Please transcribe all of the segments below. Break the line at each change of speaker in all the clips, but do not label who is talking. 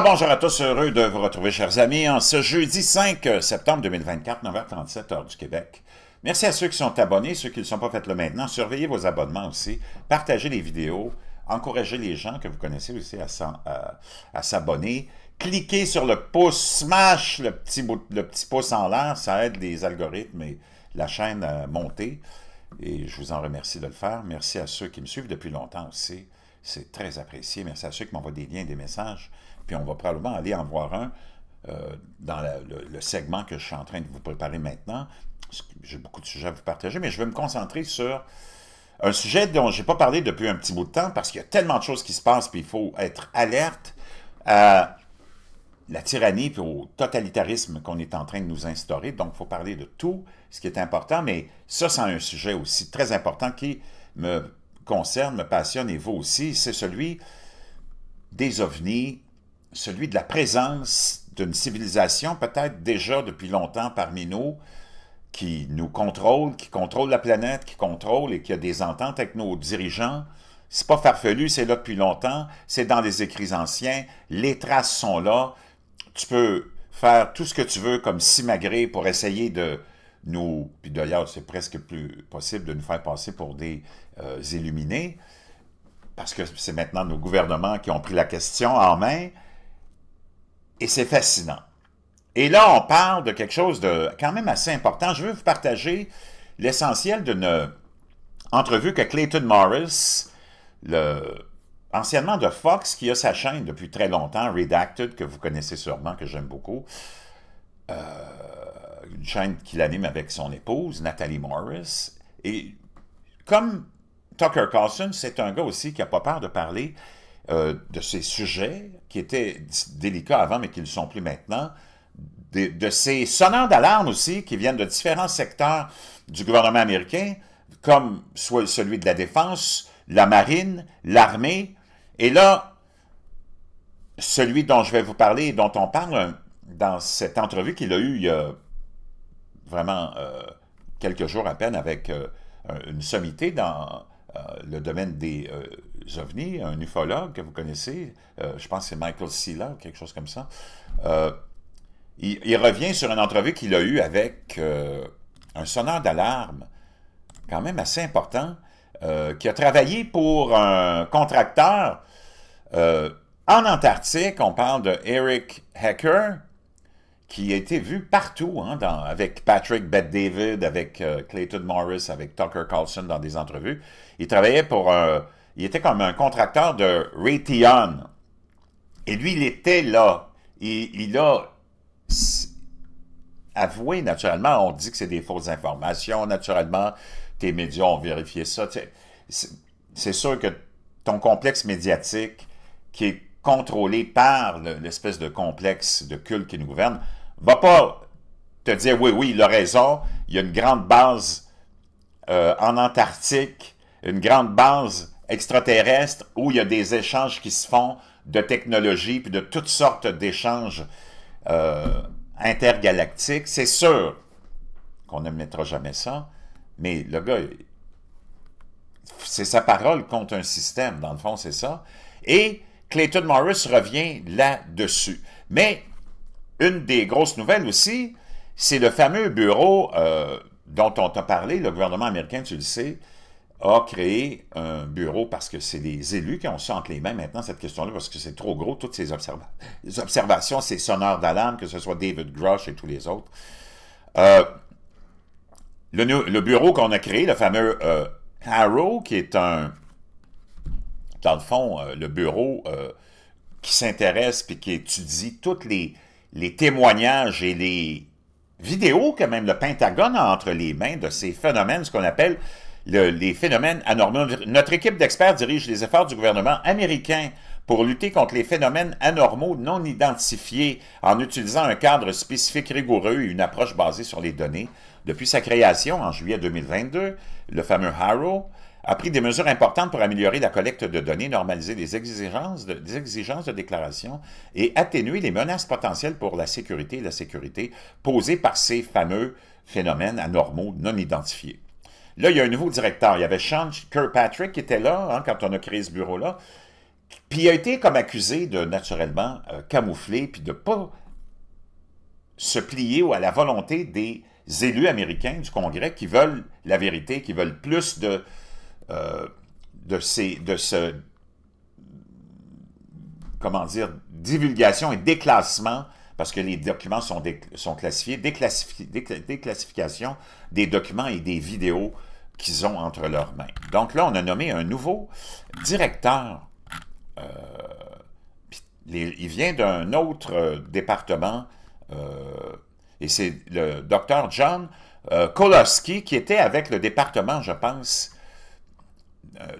bonjour à tous, heureux de vous retrouver chers amis en ce jeudi 5 euh, septembre 2024, 9h37 heure du Québec. Merci à ceux qui sont abonnés, ceux qui ne sont pas faites le maintenant. Surveillez vos abonnements aussi, partagez les vidéos, encouragez les gens que vous connaissez aussi à, euh, s'abonner. Cliquez sur le pouce, smash le petit, le petit pouce en l'air, ça aide les algorithmes et la chaîne à monter. Et je vous en remercie de le faire. Merci à ceux qui me suivent depuis longtemps aussi. C'est très apprécié. Merci à ceux qui m'envoient des liens, des messages puis on va probablement aller en voir un euh, dans le, segment que je suis en train de vous préparer maintenant. J'ai beaucoup de sujets à vous partager, mais je vais me concentrer sur un sujet dont je n'ai pas parlé depuis un petit bout de temps parce qu'il y a tellement de choses qui se passent, puis il faut être alerte à la tyrannie et au totalitarisme qu'on est en train de nous instaurer. Donc, il faut parler de tout ce qui est important, mais ça, c'est un sujet aussi très important qui me concerne, me passionne et vous aussi, c'est celui des ovnis, celui de la présence d'une civilisation peut-être déjà depuis longtemps parmi nous qui nous contrôle, qui contrôle la planète, qui contrôle et qui a des ententes avec nos dirigeants. C'est pas farfelu, c'est là depuis longtemps, c'est dans les écrits anciens, les traces sont là. Tu peux faire tout ce que tu veux comme simagrée pour essayer de nous, puis d'ailleurs c'est presque plus possible de nous faire passer pour des euh, illuminés, parce que c'est maintenant nos gouvernements qui ont pris la question en main, et c'est fascinant. Et là, on parle de quelque chose de quand même assez important. Je veux vous partager l'essentiel d'une entrevue que Clayton Morris, le anciennement de Fox, qui a sa chaîne depuis très longtemps, Redacted, que vous connaissez sûrement, que j'aime beaucoup, euh, une chaîne qu'il anime avec son épouse, Nathalie Morris. Et comme Tucker Carlson, c'est un gars aussi qui n'a pas peur de parler euh, de ces sujets qui étaient délicats avant, mais qui ne le sont plus maintenant, de, ces sonneurs d'alarme aussi qui viennent de différents secteurs du gouvernement américain, comme soit celui de la défense, la marine, l'armée, et là, celui dont je vais vous parler et dont on parle euh, dans cette entrevue qu'il a eue il y a vraiment euh, quelques jours à peine avec une sommité dans le domaine des un ufologue que vous connaissez, euh, je pense que c'est Michael Silla, quelque chose comme ça, euh, il, revient sur une entrevue qu'il a eue avec euh, un sonneur d'alarme, quand même assez important, qui a travaillé pour un contracteur en Antarctique. On parle de Eric Hacker, qui a été vu partout, hein, avec Patrick Bette David, avec Clayton Morris, avec Tucker Carlson dans des entrevues. Il travaillait pour un, il était comme un contracteur de Raytheon. Et lui, il était là. Il, il a avoué, naturellement, on dit que c'est des fausses informations, naturellement, tes médias ont vérifié ça. C'est sûr que ton complexe médiatique, qui est contrôlé par l'espèce de complexe de culte qui nous gouverne, va pas te dire, oui, oui, il a raison, il y a une grande base euh, en Antarctique, une grande base extraterrestre où il y a des échanges qui se font de technologies puis de toutes sortes d'échanges euh, intergalactiques. C'est sûr qu'on n'admettra jamais ça, mais le gars, c'est sa parole contre un système, dans le fond, c'est ça. Et Clayton Morris revient là-dessus. Mais une des grosses nouvelles aussi, c'est le fameux bureau euh, dont on t'a parlé, le gouvernement américain, tu le sais, a créé un bureau parce que c'est des élus qui ont ça entre les mains maintenant, cette question-là, parce que c'est trop gros, toutes ces observations, ces sonneurs d'alarme, que ce soit David Grush et tous les autres. Euh, le, bureau qu'on a créé, le fameux euh, Arrow, qui est un, dans le fond, euh, le bureau qui s'intéresse et qui étudie tous les, les témoignages et les vidéos que même le Pentagone a entre les mains de ces phénomènes, ce qu'on appelle les phénomènes anormaux. Notre équipe d'experts dirige les efforts du gouvernement américain pour lutter contre les phénomènes anormaux non identifiés en utilisant un cadre spécifique rigoureux et une approche basée sur les données. Depuis sa création en juillet 2022, le fameux HARO a pris des mesures importantes pour améliorer la collecte de données, normaliser les exigences de, les exigences de déclaration et atténuer les menaces potentielles pour la sécurité et la sécurité posées par ces fameux phénomènes anormaux non identifiés. Là, il y a un nouveau directeur. Il y avait Sean Kirkpatrick qui était là hein, quand on a créé ce bureau-là. Puis il a été comme accusé de naturellement euh, camoufler puis de pas se plier à la volonté des élus américains du Congrès qui veulent la vérité, qui veulent plus de, euh, de, ces, de ce, comment dire, divulgation et déclassement parce que les documents sont, classifiés, des, des, documents et des vidéos qu'ils ont entre leurs mains. Donc là, on a nommé un nouveau directeur. Euh, il vient d'un autre euh, département, euh, et c'est le docteur John Koloski qui était avec le département, je pense,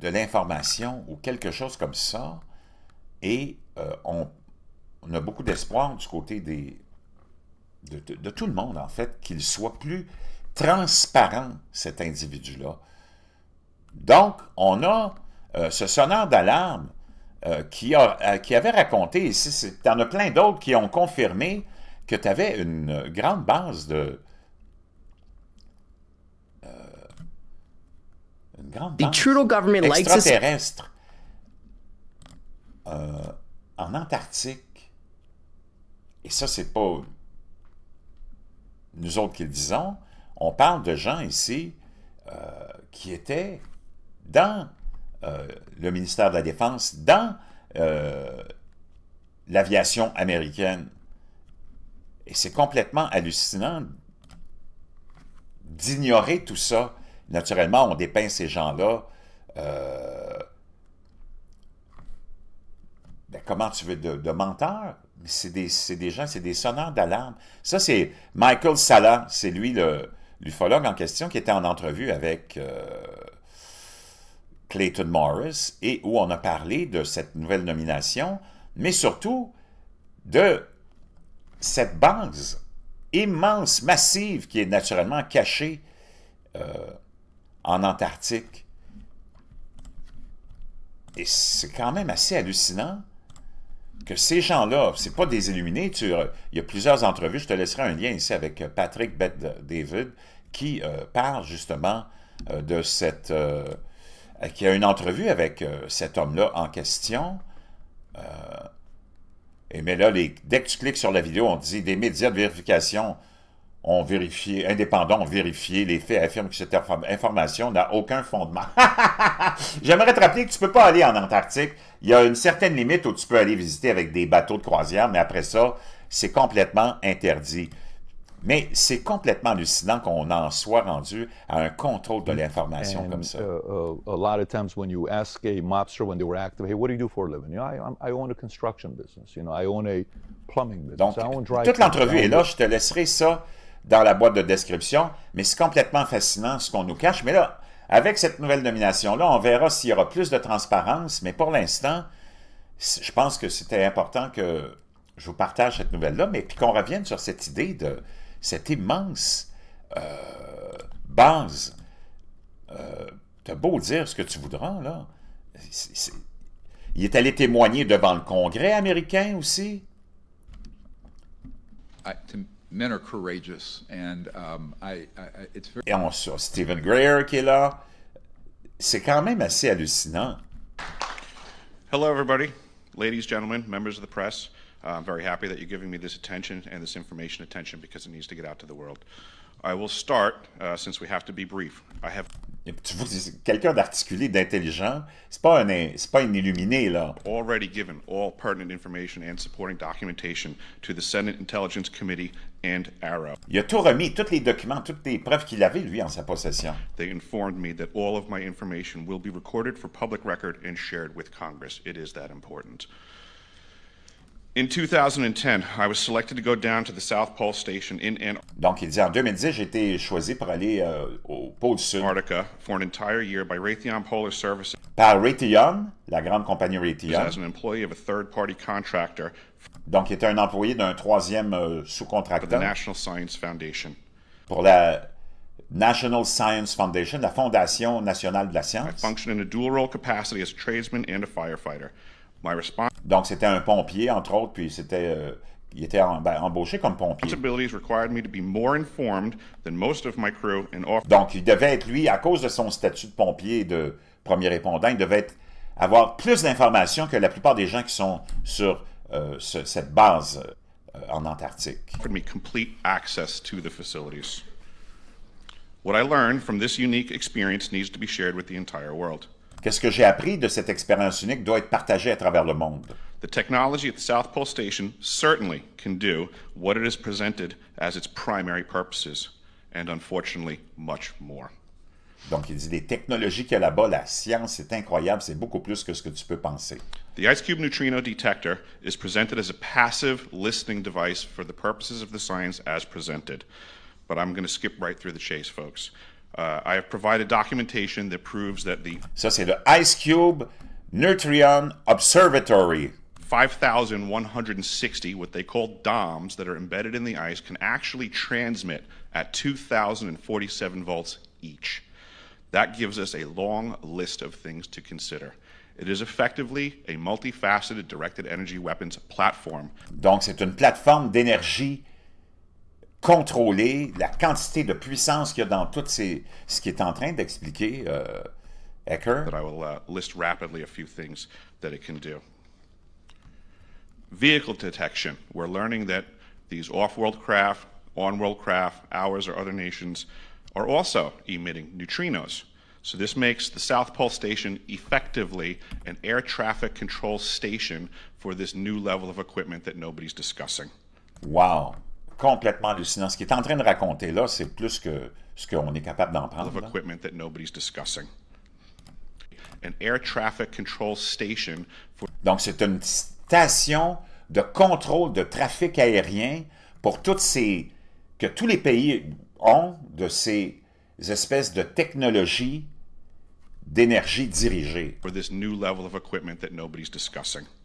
de l'information ou quelque chose comme ça. Et on on a beaucoup d'espoir du côté des, de, tout le monde, en fait, qu'il soit plus transparent, cet individu-là. Donc, on a euh, ce sonneur d'alarme euh, qui, euh, qui, avait raconté, ici, tu en as plein d'autres qui ont confirmé que tu avais une grande base de... une grande base extraterrestre en Antarctique et ça, c'est pas nous autres qui le disons, on parle de gens ici euh, qui étaient dans euh, le ministère de la Défense, dans euh, l'aviation américaine. Et c'est complètement hallucinant d'ignorer tout ça. Naturellement, on dépeint ces gens-là. Ben, comment tu veux, de menteurs, c'est des, gens, c'est des sonneurs d'alarme. Ça, c'est Michael Sala, c'est lui l'ufologue en question qui était en entrevue avec euh, Clayton Morris et où on a parlé de cette nouvelle nomination, mais surtout de cette base immense, massive, qui est naturellement cachée euh, en Antarctique. Et c'est quand même assez hallucinant que ces gens-là, c'est pas des illuminés. Euh, il y a plusieurs entrevues, je te laisserai un lien ici avec euh, Patrick Beth david qui euh, parle justement de cette... qui a une entrevue avec cet homme-là en question. et mais là, dès que tu cliques sur la vidéo, on dit des médias de vérification ont vérifié, indépendants ont vérifié les faits, affirment que cette information n'a aucun fondement. J'aimerais te rappeler que tu peux pas aller en Antarctique. Il y a une certaine limite où tu peux aller visiter avec des bateaux de croisière, mais après ça, c'est complètement interdit. Mais c'est complètement hallucinant qu'on en soit rendu à un contrôle de l'information comme ça. Donc,
toute l'entrevue est là. Je
te laisserai ça dans la boîte de description, mais c'est complètement fascinant ce qu'on nous cache. Mais là, avec cette nouvelle nomination-là, on verra s'il y aura plus de transparence, mais pour l'instant, je pense que c'était important que je vous partage cette nouvelle-là, mais puis qu'on revienne sur cette idée de cette immense euh, base. Euh, T'as beau dire ce que tu voudras, là. Il est allé témoigner devant le Congrès américain aussi. Ah, men are courageous. And um, I, I, it's very... Et on sur Stephen Greer qui est là. C'est quand même assez hallucinant.
Hello, everybody, ladies, gentlemen, members of the press. I'm very happy that you're giving me this attention and this information attention because it needs to get out to the world. I will start, uh, since we have to be brief. I have... quelqu'un d'articulé, d'intelligent, c'est pas pas un illuminé là. Already given all pertinent information and supporting documentation to the Senate Intelligence Committee and Arrow. Il a tout remis, tous les documents, toutes les preuves qu'il avait lui en sa possession. They informed me that all of my information will be recorded for public record and shared with Congress. It is that important. In 2010, I was selected to go down to the South Pole Station in Antarctica. Donc il dit en 2010, j'ai été choisi pour aller euh, au pôle sud. Antarctica for an entire year by Raytheon Polar Services. Par Raytheon, la grande compagnie Raytheon. As an employee of a third-party contractor. Donc il était un employé
d'un troisième euh, sous-contractant. For the National Science Foundation. Pour la National Science Foundation, la Fondation nationale de la science. I functioned in a dual role capacity as a
tradesman and a firefighter. Donc, c'était un pompier, entre autres, puis c'était. Euh, il était ben, embauché comme pompier. Donc,
il devait être, lui, à cause de son statut de pompier et de premier répondant, il devait avoir plus d'informations que la plupart des gens qui sont sur euh, cette base
euh, en Antarctique. What I learned from this unique experience needs to be shared with the entire world. Qu'est-ce que j'ai appris de cette expérience unique doit être partagé à travers le monde. The technology at the South Pole Station certainly can do what it is presented as its primary purposes, and unfortunately, much more. Donc, il dit des technologies qu'il y a là-bas, la science, c'est incroyable, c'est beaucoup plus que ce que tu peux penser. The Ice Cube Neutrino Detector is presented as a passive listening device for the purposes of the science as presented. But I'm going to skip right through the chase, folks. Uh, I have provided documentation that proves that the so c'est the Ice Cube Neutrion Observatory. 5,160, what they call DOMs, that are embedded in the ice can actually transmit at 2,047 volts each. That gives us a long list of things to consider. It is effectively a multifaceted directed energy weapons platform. Donc c'est une
plateforme d'énergie contrôler la quantité de puissance qu'il y a dans tout
ces, ce qui est en train d'expliquer euh, Ecker. That I will uh, list rapidly a few things that it can do. Vehicle detection. We're learning that these off-world craft, on-world craft, ours or other nations are also emitting neutrinos. So this makes the South Pole Station effectively an air traffic control station for this new level of equipment that nobody's discussing. Wow. complètement hallucinant. Ce qu'il est en train de raconter là, c'est plus que ce qu'on
est capable d'en prendre. Donc, c'est une station de contrôle de trafic aérien pour toutes ces que tous les pays ont de ces
espèces de technologies d'énergie dirigée. Et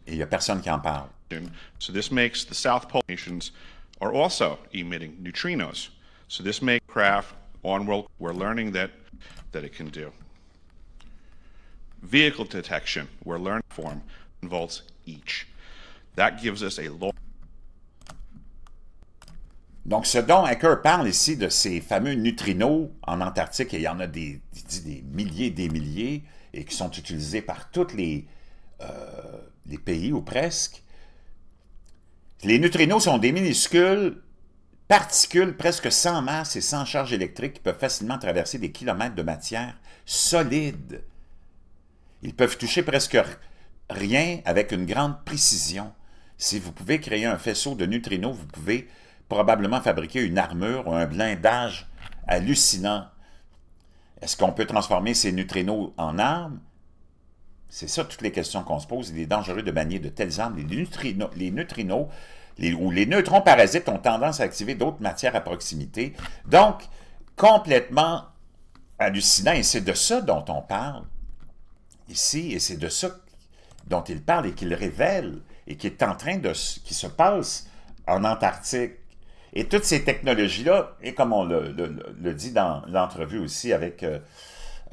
il n'y a personne qui en parle are also emitting neutrinos. So this may craft world. we're learning that, that it can do. Vehicle detection, where learning form, involves each. That gives us a long
donc, ce dont Hacker parle ici de ces fameux neutrinos en Antarctique, et il y en a des, des, milliers des milliers, et qui sont utilisés par tous les, euh, les pays ou presque, les neutrinos sont des minuscules particules presque sans masse et sans charge électrique qui peuvent facilement traverser des kilomètres de matière solide. Ils peuvent toucher presque rien avec une grande précision. Si vous pouvez créer un faisceau de neutrinos, vous pouvez probablement fabriquer une armure ou un blindage hallucinant. Est-ce qu'on peut transformer ces neutrinos en armes? C'est ça toutes les questions qu'on se pose. Il est dangereux de manier de telles armes. Les neutrinos, les ou les neutrons parasites ont tendance à activer d'autres matières à proximité. Donc, complètement hallucinant. Et c'est de ça dont on parle ici. Et c'est de ça dont il parle et qu'il révèle et qui est en train de... qui se passe en Antarctique. Et toutes ces technologies-là, et comme on le, dit dans l'entrevue aussi avec euh,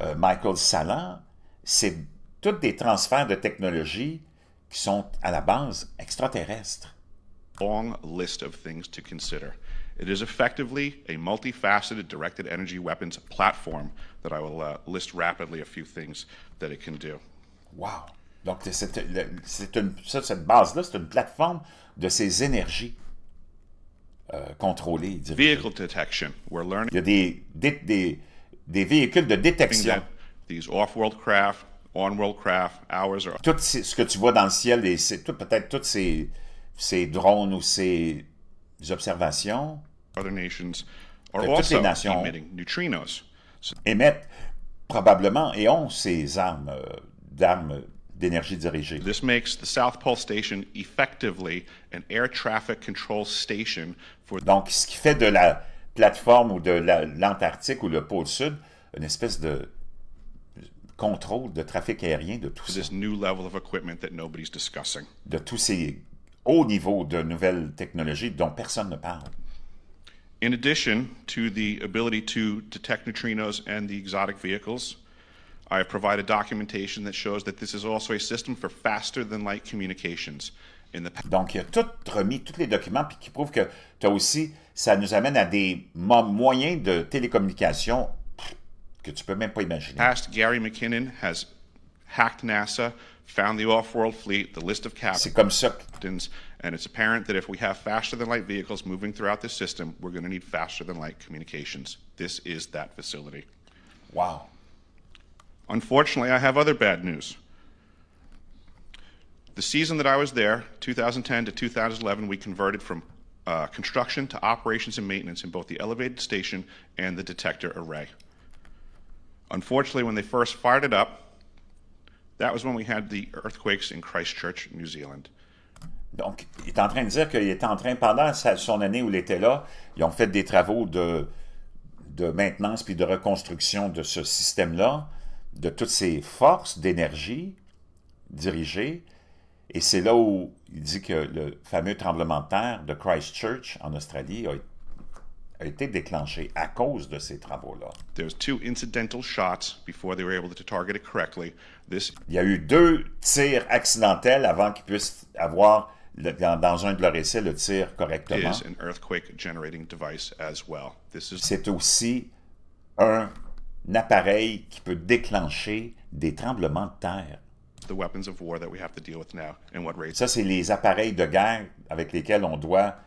euh, Michael Salan, c'est tous des transferts
de technologie qui sont à la base extraterrestres. Long list of things to consider. It is effectively a multifaceted directed energy weapons platform that I will uh, list rapidly a few things that it can do. Wow. Donc, c'est, une, cette base-là, c'est une plateforme de ces énergies euh, contrôlées. Dirigées. Vehicle detection. We're learning. Il y a des, des, des, des véhicules de détection. These off-world craft
tout ce que tu vois dans le ciel, peut-être toutes ces, ces drones ou ces observations. toutes les nations émettent probablement et ont ces armes euh, d'armes d'énergie dirigée. South Station air traffic control station Donc, ce qui fait de la plateforme ou de l'Antarctique ou le pôle sud une espèce de contrôle de trafic aérien de tout ça. De tous ces hauts niveaux de nouvelles technologies
dont personne ne parle. In addition to the ability to detect neutrinos and the exotic vehicles, I have provided documentation that shows that this is also a system for faster than light communications. In the Donc, il a tout remis, tous les documents, puis
qui prouve que tu as aussi, ça nous amène à des moyens de télécommunication Past
Gary McKinnon has hacked NASA, found the off-world fleet, the list of Captain's, And it's apparent that if we have faster than light vehicles moving throughout this system, we're going to need faster than light communications. This is that facility. Wow. Unfortunately, I have other bad news. The season that I was there, 2010 to 2011, we converted from uh, construction to operations and maintenance in both the elevated station and the detector array. Donc, il est en train de dire qu'il est en train,
pendant son année où il était là, ils ont fait des travaux de, de maintenance puis de reconstruction de ce système-là, de toutes ces forces d'énergie dirigées. Et c'est là où il dit que le fameux tremblement de terre de Christchurch en Australie a été a été déclenché à cause de ces travaux-là. Il y a eu deux tirs accidentels avant qu'ils puissent avoir dans, un de leurs essais le tir correctement. C'est aussi un appareil qui peut déclencher des tremblements de terre. Ça, c'est les appareils de guerre avec lesquels on doit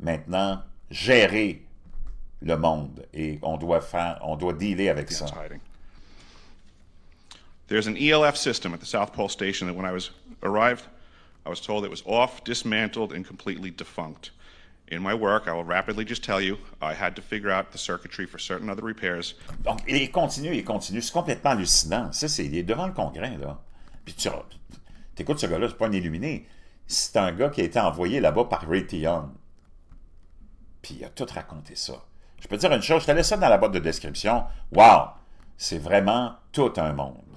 maintenant gérer le monde et on doit faire, on doit
dealer avec ça. There's an ELF system at the South Pole Station that when I was arrived, I was told it was off, dismantled, and completely defunct. In my work, I will rapidly just tell you, I had to figure out the circuitry for certain other repairs. Donc, il continue, il continue. C'est complètement hallucinant. Ça, c'est, il est devant le Congrès, là. Puis tu
écoutes ce gars-là, c'est pas un illuminé. C'est un gars qui a été envoyé là-bas par Raytheon. Puis il a tout raconté ça. Je peux dire une chose, je te laisse ça dans la boîte de description. Wow! C'est vraiment tout un monde.